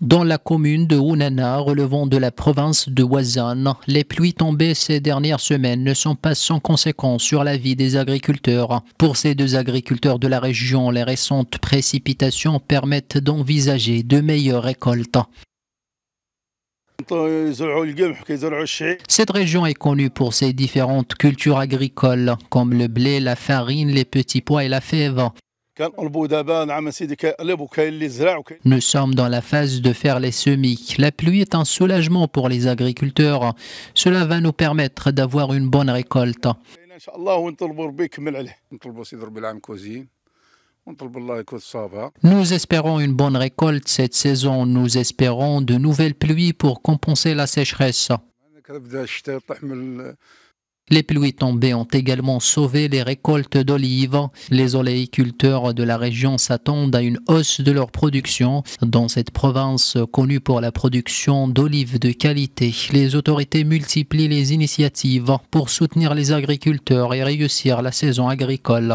Dans la commune de Hunana, relevant de la province de Ouazan, les pluies tombées ces dernières semaines ne sont pas sans conséquence sur la vie des agriculteurs. Pour ces deux agriculteurs de la région, les récentes précipitations permettent d'envisager de meilleures récoltes. Cette région est connue pour ses différentes cultures agricoles, comme le blé, la farine, les petits pois et la fève. Nous sommes dans la phase de faire les semis. La pluie est un soulagement pour les agriculteurs. Cela va nous permettre d'avoir une bonne récolte. Nous espérons une bonne récolte cette saison. Nous espérons de nouvelles pluies pour compenser la sécheresse. Les pluies tombées ont également sauvé les récoltes d'olives. Les oléiculteurs de la région s'attendent à une hausse de leur production. Dans cette province connue pour la production d'olives de qualité, les autorités multiplient les initiatives pour soutenir les agriculteurs et réussir la saison agricole.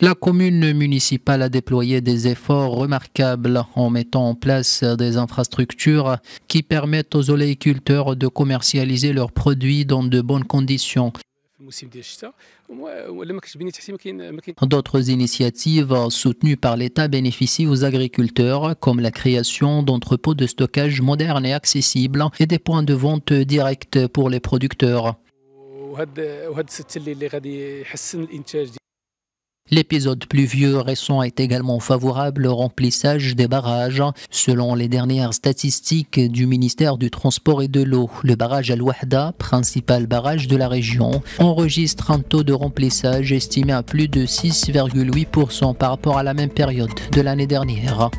La commune municipale a déployé des efforts remarquables en mettant en place des infrastructures qui permettent aux oléiculteurs de commercialiser leurs produits dans de bonnes conditions. D'autres initiatives soutenues par l'État bénéficient aux agriculteurs, comme la création d'entrepôts de stockage modernes et accessibles et des points de vente directs pour les producteurs. L'épisode pluvieux récent est également favorable au remplissage des barrages. Selon les dernières statistiques du ministère du Transport et de l'eau, le barrage Al-Wahda, principal barrage de la région, enregistre un taux de remplissage estimé à plus de 6,8% par rapport à la même période de l'année dernière.